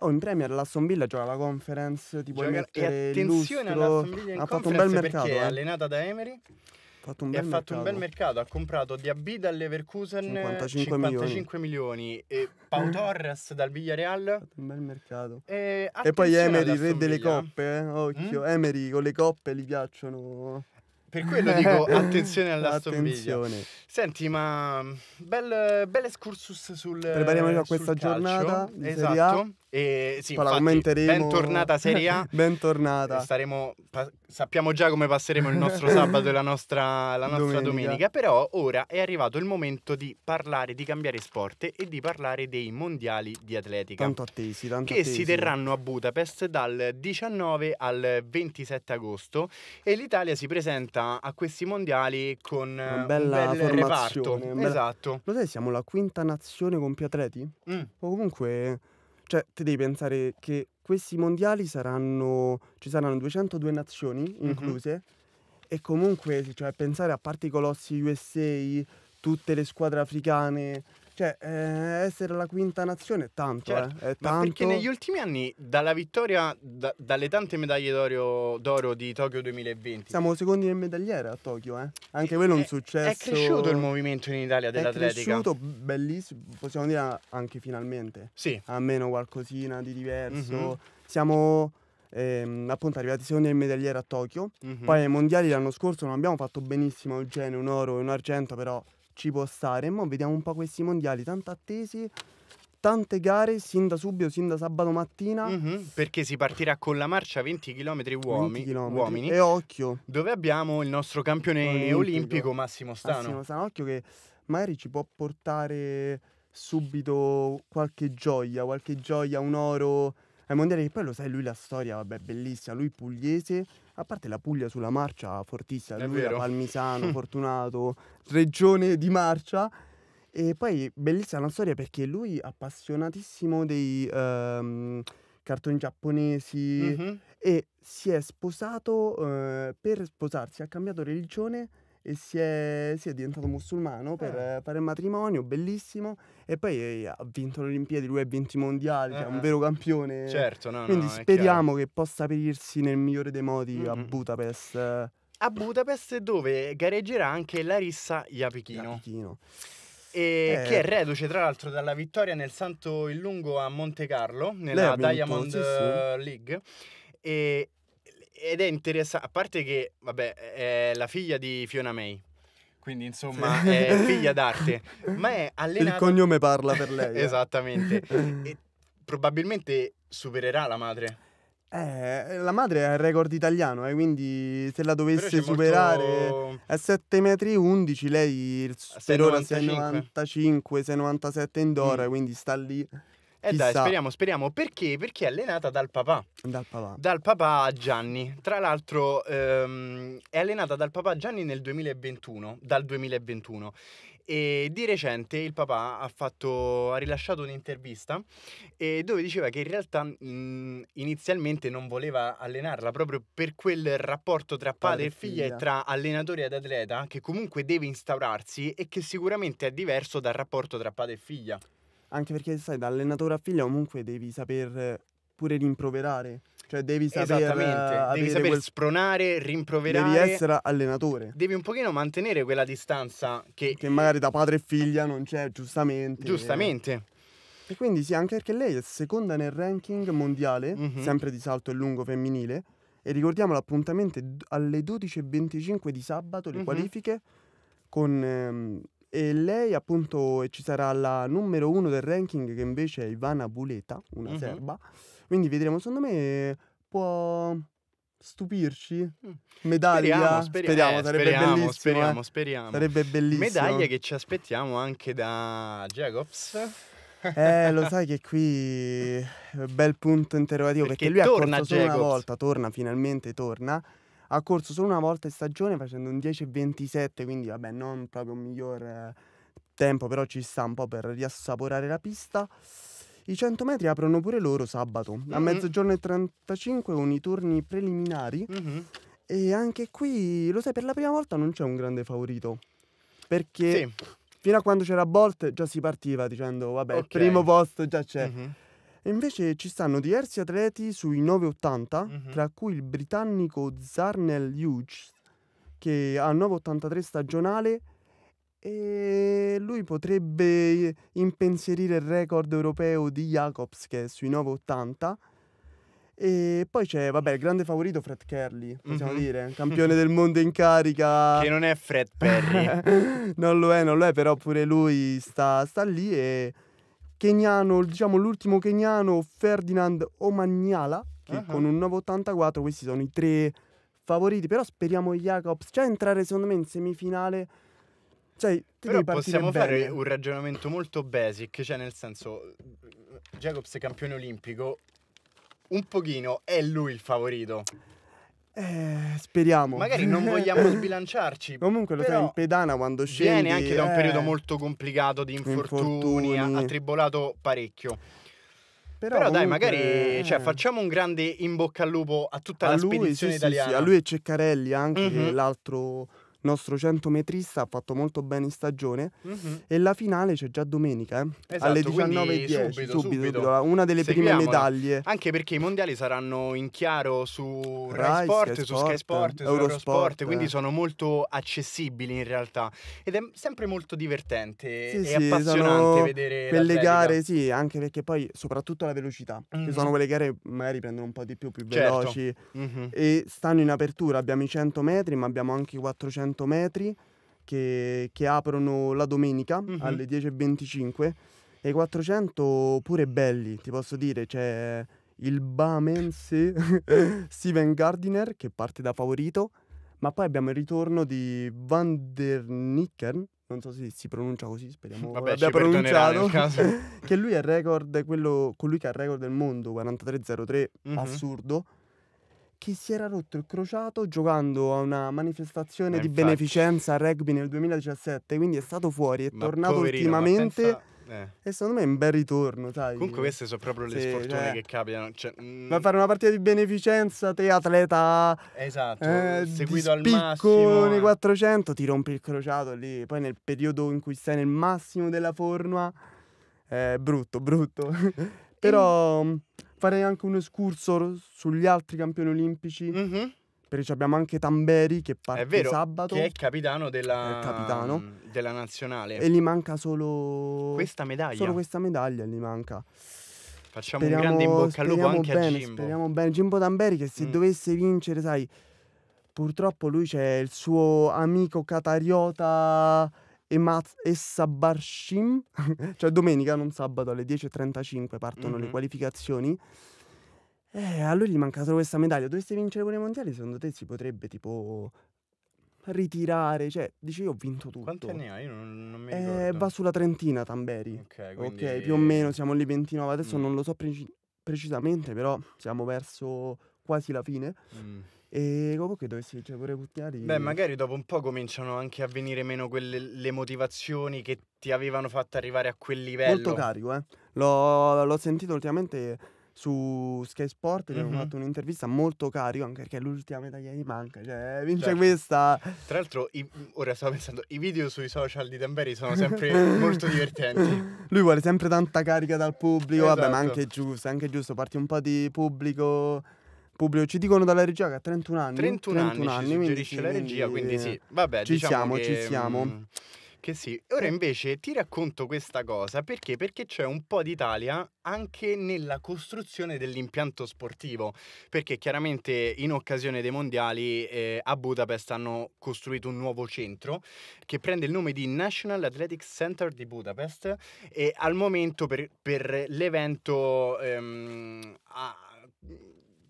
Oh, in Premier l'Aston Villa gioca la conference, ti puoi Gioca- mettere il attenzione lustro. all'Aston Villa in Ha fatto un bel mercato. perché è allenata da Emery Fatto un bel e mercato. ha fatto un bel mercato, ha comprato Diaby dal Leverkusen 55, 55 milioni. milioni. e Pau (laughs) Torres dal Villarreal. un bel mercato. E, e poi Emery, re delle coppe, eh? Mm? occhio, mm? Emery con le coppe gli piacciono. Per quello dico (laughs) attenzione all'Aston Villa. Senti, ma bel, bel excursus sul Prepariamoci a questa calcio. giornata di esatto. Serie A esatto. E sì, infatti, bentornata Serie A. (laughs) bentornata. Staremo, pa- sappiamo già come passeremo il nostro sabato e la nostra, la nostra domenica. domenica. Però ora è arrivato il momento di parlare, di cambiare sport e di parlare dei mondiali di atletica. Tanto attesi, tanto Che attesi. si terranno a Budapest dal 19 al 27 agosto e l'Italia si presenta a questi mondiali con una bella un bel reparto. Bella... Esatto. Lo sai, siamo la quinta nazione con più atleti? Mm. O comunque cioè, ti devi pensare che questi mondiali saranno, ci saranno 202 nazioni incluse mm-hmm. e comunque, cioè, pensare a parte i colossi USA, tutte le squadre africane, cioè, eh, essere la quinta nazione tanto, certo. eh, è tanto, perché negli ultimi anni, dalla vittoria, da, dalle tante medaglie d'oro, d'oro, di Tokyo 2020... Siamo secondi nel medagliere a Tokyo, eh? Anche eh, quello è un eh, successo... È cresciuto il movimento in Italia dell'atletica. È cresciuto, bellissimo, possiamo dire anche finalmente. Sì. Almeno qualcosina di diverso. Mm-hmm. Siamo... Ehm, appunto arrivati secondi nel medagliere a Tokyo. Mm-hmm. Poi ai mondiali l'anno scorso non abbiamo fatto benissimo, genio, un oro e un argento, però ci può stare. E vediamo un po' questi mondiali tanto attesi tante gare sin da subito, sin da sabato mattina. Mm-hmm, perché si partirà con la marcia 20 km uomini. 20 km. uomini e occhio. Dove abbiamo il nostro campione olimpico, olimpico Massimo Stano. Massimo Stano, occhio che magari ci può portare subito qualche gioia, qualche gioia, un oro ai mondiali che poi lo sai lui la storia vabbè bellissima lui pugliese a parte la Puglia sulla marcia fortissima lui vero. Palmisano (laughs) Fortunato regione di marcia e poi bellissima la storia perché lui appassionatissimo dei um, cartoni giapponesi mm-hmm. e si è sposato uh, per sposarsi ha cambiato religione e si è, si è diventato musulmano eh. per fare il matrimonio, bellissimo. E poi eh, ha vinto le Olimpiadi, lui ha vinto i mondiali, eh. cioè è un eh, eh. vero campione. Certo, no, Quindi no, speriamo che possa aprirsi nel migliore dei modi mm-hmm. a Budapest. A Budapest dove gareggerà anche Larissa Iapichino. Iapichino. Eh, che è reduce tra l'altro dalla vittoria nel Santo Il Lungo a Monte Carlo nella Diamond vinto, sì, sì. League e, ed è interessante, a parte che, vabbè, è la figlia di Fiona May. Quindi insomma è figlia d'arte, (laughs) ma è allenata... Il cognome parla per lei. Eh. Esattamente. (laughs) E probabilmente supererà la madre. Eh, la madre è il record italiano, eh, quindi se la dovesse superare molto... è 7 metri 11, lei per ora si è 95, 97 indoor, mm. quindi sta lì. E eh dai, speriamo, speriamo. Perché? Perché è allenata dal papà. Dal papà. Dal papà Gianni. Tra l'altro ehm, è allenata dal papà Gianni nel 2021, dal 2021. E di recente il papà ha, fatto, ha rilasciato un'intervista eh, dove diceva che in realtà mh, inizialmente non voleva allenarla proprio per quel rapporto tra padre, padre e figlia, figlia e tra allenatore ed atleta che comunque deve instaurarsi e che sicuramente è diverso dal rapporto tra padre e figlia. Anche perché, sai, da allenatore a figlio comunque devi saper pure rimproverare. Cioè devi sapere uh, eh, devi saper quel... spronare, rimproverare. Devi essere allenatore. Devi un pochino mantenere quella distanza che... Che magari da padre e figlia non c'è, giustamente. Giustamente. E quindi sì, anche perché lei è seconda nel ranking mondiale, mm-hmm. sempre di salto e lungo femminile. E ricordiamo l'appuntamento alle 12.25 di sabato, le mm-hmm. qualifiche, con ehm, e lei appunto ci sarà la numero uno del ranking che invece è Ivana Buleta, una mm-hmm. serba. Quindi vedremo, secondo me può stupirci. Medaglia, speriamo, speriamo, speriamo, eh, sarebbe speriamo, speriamo, eh. speriamo, Sarebbe bellissimo. Medaglia che ci aspettiamo anche da Jacobs. Eh, lo (laughs) sai che qui eh, bel punto interrogativo perché, perché lui torna ha corso solo una volta, torna finalmente torna ha corso solo una volta in stagione facendo un 10.27, quindi vabbè non proprio un miglior eh, tempo, però ci sta un po' per riassaporare la pista. I 100 metri aprono pure loro sabato, mm-hmm. a mezzogiorno e 35 con i turni preliminari. Mm-hmm. E anche qui, lo sai, per la prima volta non c'è un grande favorito. Perché sì. fino a quando c'era Bolt già si partiva dicendo, vabbè, okay. il primo posto già c'è. Mm-hmm. E invece ci stanno diversi atleti sui 9,80, mm-hmm. tra cui il britannico Zarnel Hughes, che ha 9,83 stagionale e lui potrebbe impensierire il record europeo di Jacobs che è sui 9,80. E poi c'è, vabbè, il grande favorito Fred Kerley, possiamo mm-hmm. dire, campione del mondo in carica. (laughs) Che non è Fred Perry. (laughs) non lo è, non lo è, però pure lui sta, sta lì e keniano, diciamo l'ultimo keniano Ferdinand Omagnala, che uh-huh. con un 9,84 questi sono i tre favoriti, però speriamo Jacobs, cioè entrare secondo me in semifinale... Cioè, Però possiamo bene. fare un ragionamento molto basic, cioè nel senso, Jacobs è campione olimpico, un pochino è lui il favorito. Eh, speriamo. Magari non vogliamo (laughs) sbilanciarci. Comunque lo sai, in pedana quando scendi... Viene anche da un eh, periodo molto complicato di infortuni, infortuni. tribolato parecchio. Però, Però comunque... dai, magari eh, cioè, facciamo un grande in bocca al lupo a tutta a la lui, spedizione sì, italiana. Sì, a lui e Ceccarelli anche, mm-hmm. l'altro nostro 100 metrista ha fatto molto bene in stagione mm-hmm. e la finale c'è già domenica eh? esatto, alle 19.10 subito, subito, subito, una delle prime medaglie anche perché i mondiali saranno in chiaro su Rai, Rai Sport, Sky Sport, su Sky Sport, Eurosport, su Eurosport eh. quindi sono molto accessibili in realtà ed è sempre molto divertente sì, e sì, appassionante vedere quelle l'atletica. gare sì anche perché poi soprattutto la velocità mm-hmm. sono quelle gare magari prendono un po' di più più certo. veloci mm-hmm. e stanno in apertura abbiamo i 100 metri ma abbiamo anche i 400 100 metri che, che aprono la domenica mm-hmm. alle 10.25 e i 400 pure belli, ti posso dire, c'è il Bamense (laughs) Steven Gardiner che parte da favorito, ma poi abbiamo il ritorno di Van der Nickern, non so se si pronuncia così, speriamo Vabbè, abbia pronunciato, (laughs) che lui è il record, quello, colui che ha il record del mondo, 43.03, mm-hmm. assurdo, che si era rotto il crociato giocando a una manifestazione eh, di infatti. beneficenza a rugby nel 2017, quindi è stato fuori, è ma tornato poverino, ultimamente. Eh. E secondo me è un bel ritorno, sai. Comunque queste sono proprio le sì, sfortune cioè... che capitano. Cioè, mm... Ma fare una partita di beneficenza, te atleta... Esatto, eh, seguito al massimo. nei 400, eh. ti rompi il crociato lì. Poi nel periodo in cui sei nel massimo della forma, è brutto, brutto. (laughs) Però... Mm, farei anche un escurso sugli altri campioni olimpici. Mm-hmm. Perché abbiamo anche Tamberi che parte è vero, sabato. Che è capitano della, è capitano. Mm, della nazionale. E gli manca solo questa medaglia. Solo questa medaglia gli manca. Facciamo speriamo, un grande in bocca al lupo anche bene, a Jimbo. Speriamo bene. Jimbo Tamberi che se mm. dovesse vincere, sai, purtroppo lui c'è il suo amico catariota e, Maz- e Sabarshim, (laughs) cioè domenica, non sabato, alle 10.35 partono mm-hmm. le qualificazioni. Eh, a lui gli manca solo questa medaglia. Dovesse vincere pure i mondiali, secondo te si potrebbe tipo ritirare? Cioè, dici io ho vinto tutto. Quanti anni ha? Io non, non mi eh, ricordo. Eh, va sulla trentina Tamberi. Ok, quindi... okay più o meno siamo lì 29. Adesso mm. non lo so preci- precisamente, però siamo verso quasi la fine. Mm. E comunque dovessi cioè, pure Buttiari. Beh, magari dopo un po' cominciano anche a venire meno quelle le motivazioni che ti avevano fatto arrivare a quel livello. Molto carico, eh. L'ho, l'ho sentito ultimamente su Sky Sport che mm-hmm. hanno mhm. fatto un'intervista molto carico, anche perché è l'ultima medaglia che manca cioè vince certo. questa tra l'altro i, ora stavo pensando i video sui social di Damberi sono sempre molto divertenti (laughs) lui vuole sempre tanta carica dal pubblico esatto. vabbè ma esatto. anche giusto anche giusto parti un po' di pubblico Publio, ci dicono dalla regia che ha 31 anni. 31, 31 anni, anni suggerisce quindi, la regia, quindi sì. Vabbè, ci diciamo siamo, che, ci siamo. Mh, mm, che sì. Ora invece ti racconto questa cosa perché? Perché c'è un po' d'Italia anche nella costruzione dell'impianto sportivo, perché chiaramente in occasione dei mondiali eh, a Budapest hanno costruito un nuovo centro che prende il nome di National Athletic Center di Budapest e al momento per, per l'evento ehm, a,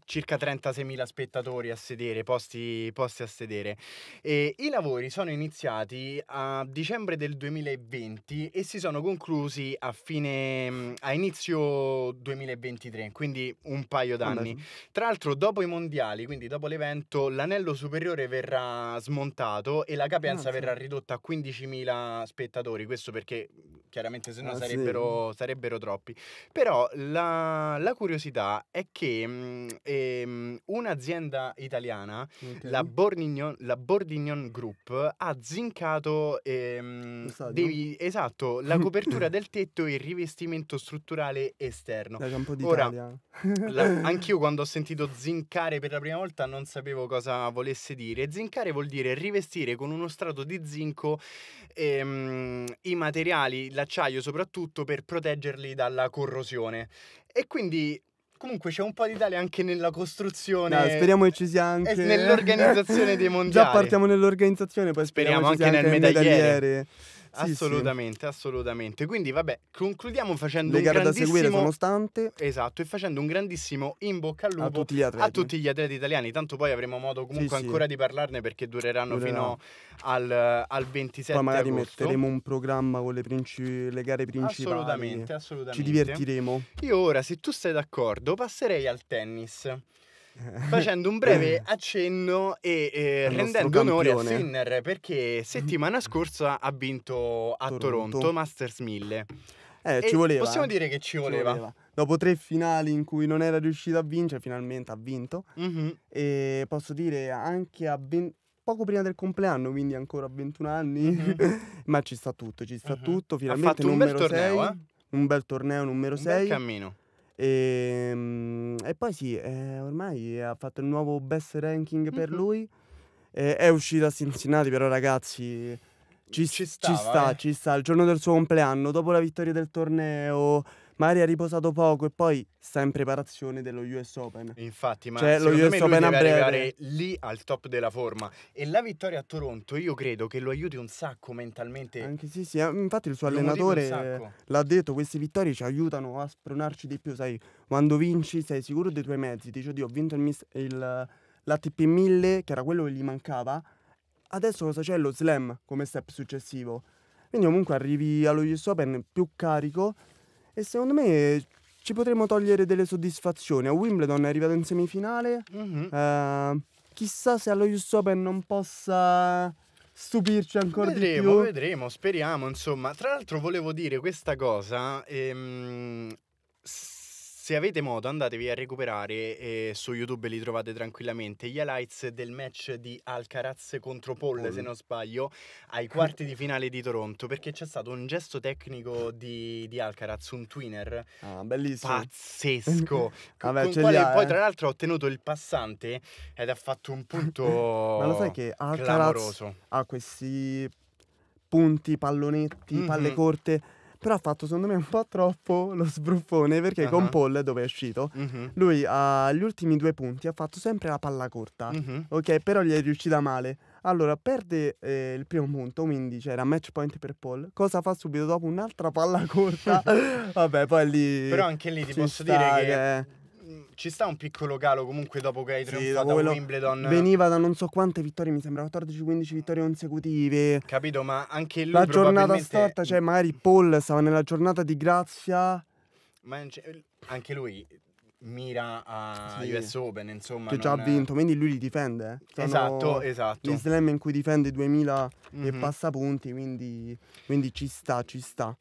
circa 36.000 spettatori a sedere, posti, posti a sedere. E I lavori sono iniziati a dicembre del 2020 e si sono conclusi a, fine, mm, a inizio 2023, quindi un paio d'anni. Allora. Tra l'altro dopo i mondiali, quindi dopo l'evento, l'anello superiore verrà smontato e la capienza ah, verrà ridotta a 15.000 spettatori, questo perché chiaramente se no ah, sarebbero, sì. sarebbero, troppi. Però la, la curiosità è che mh, mm, ehm, un'azienda italiana, okay. la, Bordignon, la Bordignon Group, ha zincato ehm, dei, esatto, la copertura (laughs) del tetto e il rivestimento strutturale esterno. Da Campo d'Italia. Ora, la, anch'io quando ho sentito zincare per la prima volta non sapevo cosa volesse dire. Zincare vuol dire rivestire con uno strato di zinco ehm, i materiali, l'acciaio soprattutto, per proteggerli dalla corrosione. E quindi Comunque c'è un po' d'Italia anche nella costruzione. No, speriamo che ci sia anche. Nell'organizzazione dei (laughs) mondiali. Già partiamo nell'organizzazione, poi speriamo, speriamo anche, anche nel medagliere. medagliere assolutamente, sì. assolutamente. Quindi vabbè, concludiamo facendo Le un gare da seguire sono Esatto, e facendo un grandissimo in bocca al lupo a tutti gli atleti, tutti gli atleti italiani. Tanto poi avremo modo comunque sì, ancora di parlarne perché dureranno Durerà. fino al, al 27 poi magari agosto. metteremo un programma con le, princi- le gare principali. Assolutamente, assolutamente. Ci divertiremo. Io ora, se tu sei d'accordo, passerei al tennis facendo un breve (laughs) accenno e eh, rendendo onore a Sinner perché settimana mm-hmm. scorsa ha vinto a Toronto, Toronto Masters 1000. Eh, e ci voleva. Possiamo dire che ci voleva. ci voleva. Dopo tre finali in cui non era riuscito a vincere, finalmente ha vinto. Mm-hmm. E posso dire anche a 20 poco prima del compleanno, quindi ancora a 21 anni, mm-hmm. (laughs) ma ci sta tutto, ci sta mm-hmm. tutto, finalmente ha fatto un bel torneo, 6, eh? un bel torneo numero un 6. Un cammino. Ehm, e poi sì, eh, ormai ha fatto il nuovo best ranking per Mh-mh. lui. Eh, è uscito a Cincinnati, però ragazzi, ci, Ci ci sta, eh. ci sta. Il giorno del suo compleanno, dopo la vittoria del torneo, Mari ha riposato poco e poi sta in preparazione dello US Open. Infatti, ma cioè, lo US me Open deve arrivare lì al top della forma. E la vittoria a Toronto io credo che lo aiuti un sacco mentalmente. Anche sì, sì, eh, infatti il suo allenatore l'ha detto, queste vittorie ci aiutano a spronarci di più, sai, quando vinci sei sicuro dei tuoi mezzi, dici oddio ho vinto il, il, l'ATP 1000 che era quello che gli mancava, adesso cosa c'è lo slam come step successivo? Quindi comunque arrivi allo US Open più carico e secondo me ci potremmo togliere delle soddisfazioni. A Wimbledon è arrivato in semifinale. Mm-hmm. Uh, chissà se allo US Open non possa stupirci ancora vedremo, di più. Vedremo, vedremo, speriamo, insomma. Tra l'altro volevo dire questa cosa. Ehm, se avete modo andatevi a recuperare eh, su YouTube li trovate tranquillamente gli highlights del match di Alcaraz contro Paul, Paul. se non sbaglio, ai quarti di finale di Toronto, perché c'è stato un gesto tecnico di, di Alcaraz, un twinner ah, bellissimo. pazzesco. (laughs) Vabbè, con quale ha, poi eh. tra l'altro ha ottenuto il passante ed ha fatto un punto (laughs) Ma lo sai che Alcaraz clamoroso. ha questi punti, pallonetti, mm-hmm. palle corte però ha fatto secondo me un po' troppo lo sbruffone perché uh-huh. con Paul dove è uscito, uh-huh. lui agli ultimi due punti ha fatto sempre la palla corta, uh-huh. ok? Però gli è riuscita male. Allora perde eh, il primo punto, quindi c'era match point per Paul. Cosa fa subito dopo? Un'altra palla corta. (laughs) Vabbè, poi lì... Però anche lì ti posso dire che... che ci sta un piccolo calo comunque dopo che hai trionfato sì, a Wimbledon. Veniva da non so quante vittorie, mi sembra 14-15 vittorie consecutive. Capito, ma anche lui La probabilmente... giornata storta, cioè magari Paul stava nella giornata di grazia. Ma anche lui mira a sì. US Open, insomma. Che già ha vinto, quindi lui li difende. Eh? esatto, esatto. Gli slam in cui difende 2000 mm-hmm. e mhm. passa punti, quindi, quindi ci sta, ci sta.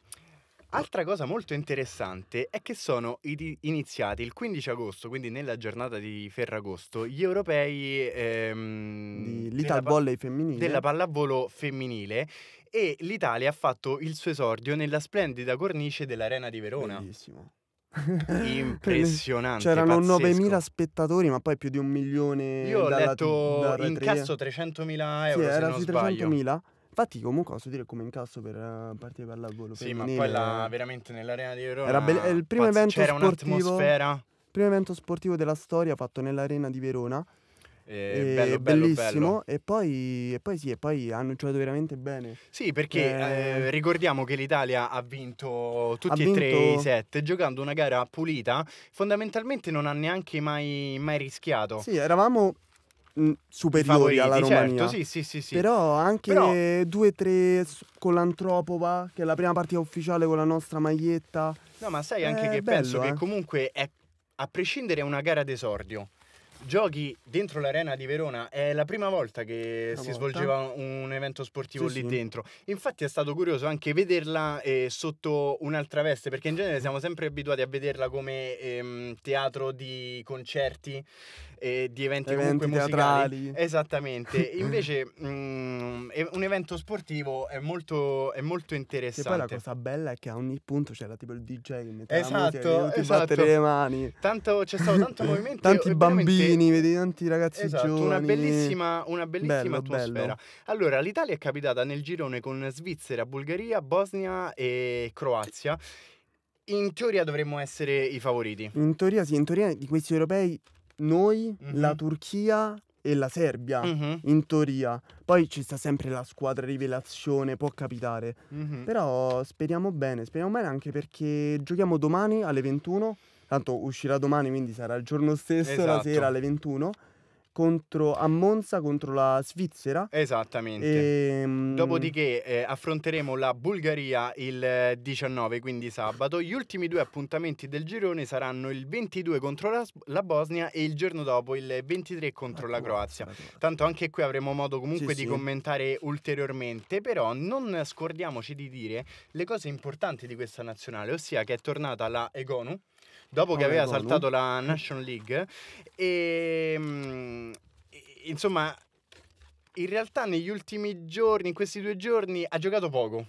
Altra cosa molto interessante è che sono iniziati il 15 agosto, quindi nella giornata di Ferragosto, gli europei ehm, della, volley femminile. della pallavolo femminile e l'Italia ha fatto il suo esordio nella splendida cornice dell'Arena di Verona. Bellissimo. Impressionante. (laughs) C'erano pazzesco. 9.000 spettatori, ma poi più di un milione. Io ho dalla, letto dalla incasso 300.000 euro. Sì, era sui 300.000. Infatti, comunque, posso dire come incasso per eh, partire per l'avvolo. Sì, ma poi veramente nell'arena di Verona era be- il primo pazz- evento c'era sportivo, un'atmosfera. Il primo evento sportivo della storia fatto nell'arena di Verona. Eh, bello, bellissimo bello. E, poi, e poi sì e poi hanno giocato veramente bene sì perché eh, eh, ricordiamo che l'Italia ha vinto tutti ha e tre i set giocando una gara pulita fondamentalmente non ha neanche mai, mai rischiato sì eravamo superiori alla Romania. Certo, sì, sì, sì, sì. Però anche Però... o tre con l'Antropova, che è la prima partita ufficiale con la nostra maglietta. No, ma sai anche eh, che bello, penso eh. che comunque è, a prescindere è una gara d'esordio. Giochi dentro l'arena di Verona è la prima volta che una si volta. svolgeva un evento sportivo sì, lì sì. dentro. Infatti è stato curioso anche vederla eh, sotto un'altra veste, perché in genere siamo sempre abituati a vederla come ehm, teatro di concerti eh, di eventi, eventi comunque teatrali. musicali. Esattamente. (laughs) Invece mm, un evento sportivo è molto, è molto interessante. E poi la cosa bella è che a ogni punto c'era tipo il DJ che metteva esatto, la esatto. esatto. le mani. Tanto, c'è stato tanto (laughs) movimento. tanti bambini, vedi tanti ragazzi esatto, giovani. Una bellissima, una bellissima bello, atmosfera. Bello. Allora, l'Italia è capitata nel girone con Svizzera, Bulgaria, Bosnia e Croazia in teoria dovremmo essere i favoriti. In teoria sì, in teoria di questi europei noi, mm-hmm. la mhm. Turchia e la Serbia, mm-hmm. in teoria. Poi ci sta sempre la squadra rivelazione, può capitare. Mm-hmm. Però speriamo bene, speriamo bene anche perché giochiamo domani alle 21. Tanto uscirà domani, quindi sarà il giorno stesso, esatto. la sera alle 21 contro, a Monza contro la Svizzera. Esattamente. E, ehm, Dopodiché eh, affronteremo la Bulgaria il 19, eh, quindi sabato. Gli ultimi due appuntamenti del girone saranno il 22 contro la, la Bosnia e il giorno dopo il 23 contro la, la Croazia. Croazia. Tanto anche qui avremo modo comunque sì, di sì. commentare ulteriormente, però non scordiamoci di dire le cose importanti di questa nazionale, ossia che è tornata la Egonu dopo che aveva saltato la National League. Ehm, e, insomma, in realtà negli ultimi giorni, in questi due giorni, ha giocato poco.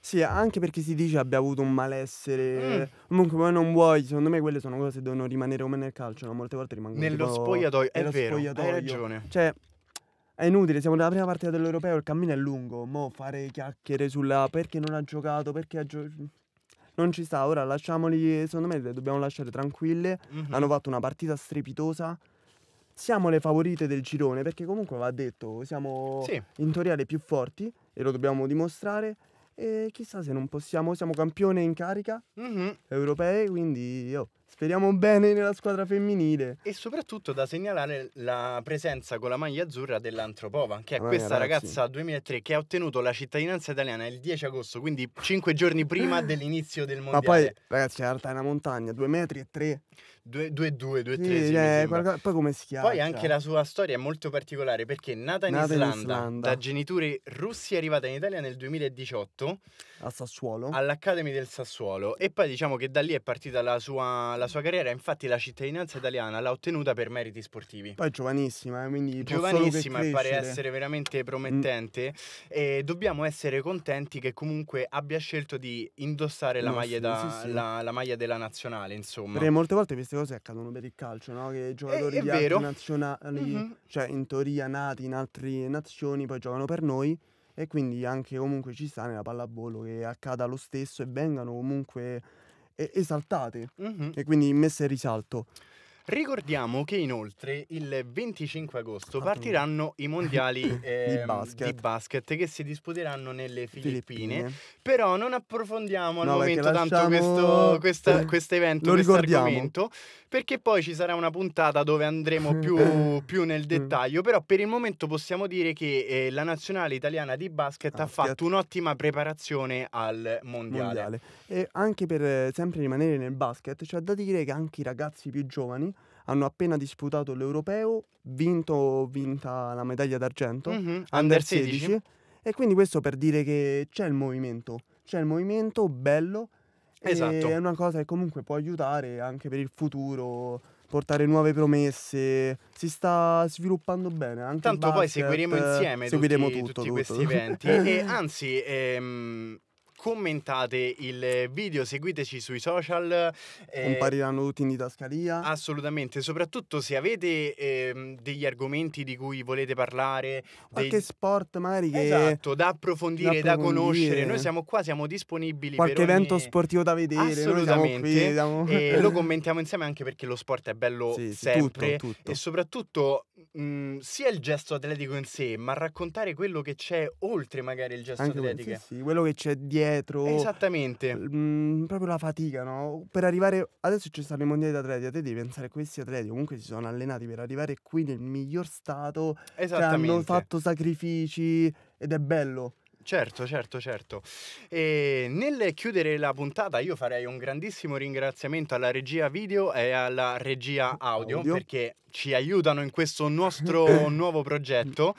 Sì, anche perché si dice abbia avuto un malessere. Mm. Comunque, poi non vuoi. Secondo me, quelle sono cose che devono rimanere come nel calcio. No? Molte volte rimangono Nello tipo, spogliatoio, è vero, spogliatoio. hai ragione. Cioè, è inutile. Siamo nella prima partita dell'Europeo. Il cammino è lungo. Mo' fare chiacchiere sulla perché non ha giocato, perché ha giocato non ci sta. Ora lasciamoli, secondo me le dobbiamo lasciare tranquille. Mm-hmm. Hanno fatto una partita strepitosa. Siamo le favorite del girone perché comunque va detto, siamo sì. in teoria le più forti e lo dobbiamo dimostrare. E chissà se non possiamo, siamo campione in carica mm-hmm. europee, quindi... Oh. Speriamo bene nella squadra femminile. E soprattutto da segnalare la presenza con la maglia azzurra dell'Antropova, che è questa ragazza 2003 che ha ottenuto la cittadinanza italiana il 10 agosto, quindi 5 giorni prima (laughs) dell'inizio del mondiale. Ma poi, ragazzi, è alta è una montagna, 2 metri e 3. 2-2, 2-3. Sì, eh, poi come si chiama? Poi anche la sua storia è molto particolare perché nata in, nata Islanda, in Islanda, da genitori russi, è arrivata in Italia nel 2018 al Sassuolo. All'Academy del Sassuolo. E poi diciamo che da lì è partita la sua, la sua carriera. Infatti, la cittadinanza italiana l'ha ottenuta per meriti sportivi. Poi è giovanissima, eh, quindi giovanissima e pare essere veramente promettente. Mm. E dobbiamo essere contenti che comunque abbia scelto di indossare no, la, maglia sì, da, sì, la, la, maglia della nazionale. Insomma, perché molte volte, visto cose accadono per il calcio, no? Che i giocatori di altri nazionali, mm-hmm. cioè in teoria nati in altre nazioni, poi giocano per noi e quindi anche comunque ci sta nella pallavolo che accada lo stesso e vengano comunque esaltate mm-hmm. e quindi messe in risalto. Ricordiamo che inoltre il 25 agosto partiranno i mondiali (laughs) eh, di, basket. di, basket. che si disputeranno nelle Filippine, Filippine. però non approfondiamo al no, momento tanto questo questa, eh, evento, questo argomento, perché poi ci sarà una puntata dove andremo più, (laughs) eh. più nel mm. dettaglio, però per il momento possiamo dire che eh, la nazionale italiana di basket ah, ha fatto schiat- un'ottima preparazione al mondiale. mondiale. E anche per eh, sempre rimanere nel basket, c'è cioè da dire che anche i ragazzi più giovani hanno appena disputato l'Europeo, vinto vinta la medaglia d'argento, mm-hmm. Under, 16. 16. E quindi questo per dire che c'è il movimento, c'è il movimento bello. Esatto. È una cosa che comunque può aiutare anche per il futuro, portare nuove promesse. Si sta sviluppando bene. Anche Tanto basket, poi seguiremo insieme seguiremo tutti, tutto, tutti tutto. questi eventi. (laughs) e anzi, ehm, commentate il video, seguiteci sui social. Eh, Compariranno tutti in didascalia. Assolutamente, soprattutto se avete eh, degli argomenti di cui volete parlare. Qualche dei... sport magari che... Esatto, da approfondire, da, approfondire. da conoscere. Noi siamo qua, siamo disponibili. Qualche ogni... evento sportivo da vedere. Assolutamente. Qui, siamo... E (laughs) lo commentiamo insieme anche perché lo sport è bello sì, sempre. Tutto, tutto. E soprattutto mh, mm, mm, sia il gesto atletico in sé, ma raccontare quello che c'è oltre magari il gesto Anche atletico. Sì, sì, quello che c'è dietro. Esattamente. Mh, mm, proprio la fatica, no? Per arrivare... Adesso ci stanno i mondiali di atleti, a te devi pensare a questi atleti, comunque si sono allenati per arrivare qui nel miglior stato. Cioè Esattamente. hanno fatto sacrifici ed è bello. Certo, certo, certo. E ehm, nel chiudere la puntata io farei un grandissimo ringraziamento alla regia video e alla regia audio, audio. perché ci aiutano in questo nostro (coughs) nuovo progetto.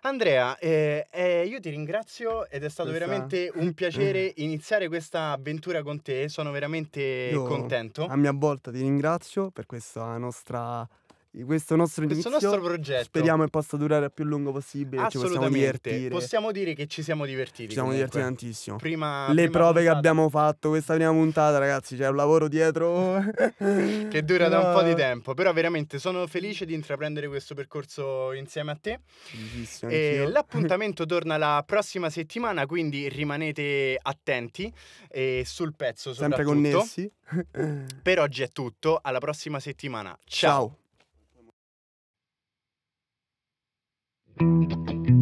Andrea, eh, eh, io ti ringrazio ed è stato questa... veramente un piacere (coughs) iniziare questa avventura con te, sono veramente io contento. A mia volta ti ringrazio per questa nostra questo nostro questo inizio nostro progetto speriamo che possa durare il più lungo possibile ci possiamo divertire possiamo dire che ci siamo divertiti ci siamo divertiti tantissimo prima, le prima prove puntata. che abbiamo fatto questa prima puntata ragazzi c'è un lavoro dietro (laughs) che dura da un po' di tempo però veramente sono felice di intraprendere questo percorso insieme a te Bellissimo, e l'appuntamento (laughs) torna la prossima settimana quindi rimanete attenti e sul pezzo sempre connessi per oggi è tutto alla prossima settimana ciao. ciao. Thank (laughs) you.